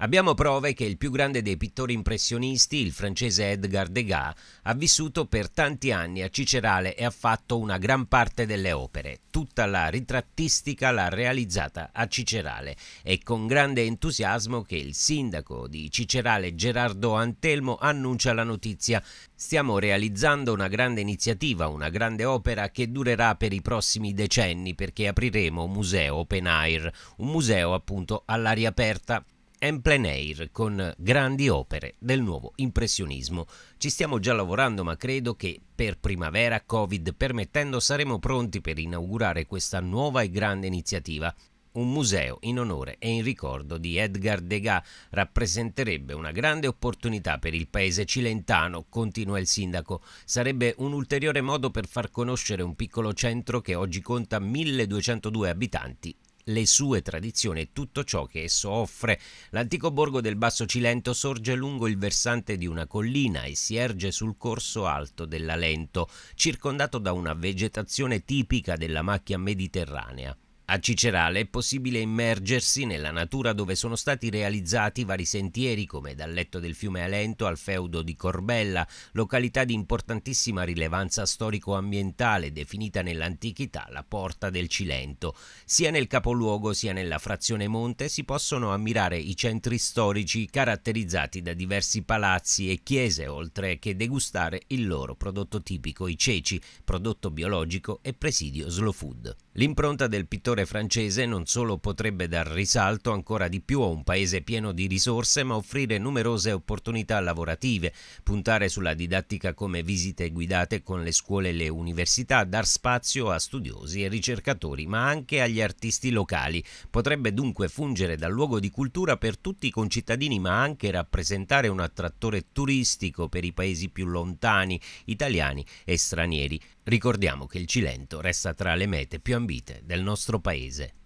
Abbiamo prove che il più grande dei pittori impressionisti, il francese Edgar Degas, ha vissuto per tanti anni a Cicerale e ha fatto una gran parte delle opere. Tutta la ritrattistica l'ha realizzata a Cicerale. È con grande entusiasmo che il sindaco di Cicerale Gerardo Antelmo annuncia la notizia. Stiamo realizzando una grande iniziativa, una grande opera che durerà per i prossimi decenni perché apriremo un museo open air, un museo appunto all'aria aperta en plein air con grandi opere del nuovo impressionismo. Ci stiamo già lavorando, ma credo che per primavera, Covid permettendo, saremo pronti per inaugurare questa nuova e grande iniziativa. Un museo in onore e in ricordo di Edgar Degas rappresenterebbe una grande opportunità per il paese cilentano, continua il sindaco. Sarebbe un ulteriore modo per far conoscere un piccolo centro che oggi conta 1202 abitanti le sue tradizioni e tutto ciò che esso offre. L'antico borgo del Basso Cilento sorge lungo il versante di una collina e si erge sul corso alto dell'Alento, circondato da una vegetazione tipica della macchia mediterranea. A Cicerale è possibile immergersi nella natura dove sono stati realizzati vari sentieri come dal letto del fiume Alento al feudo di Corbella, località di importantissima rilevanza storico-ambientale definita nell'antichità la Porta del Cilento. Sia nel capoluogo sia nella frazione Monte si possono ammirare i centri storici caratterizzati da diversi palazzi e chiese oltre che degustare il loro prodotto tipico, i ceci, prodotto biologico e presidio slow food. L'impronta del pittore francese non solo potrebbe dar risalto ancora di più a un paese pieno di risorse, ma offrire numerose opportunità lavorative, puntare sulla didattica come visite guidate con le scuole e le università, dar spazio a studiosi e ricercatori, ma anche agli artisti locali. Potrebbe dunque fungere da luogo di cultura per tutti i concittadini, ma anche rappresentare un attrattore turistico per i paesi più lontani, italiani e stranieri. Ricordiamo che il Cilento resta tra le mete più ambientali ambite del nostro paese.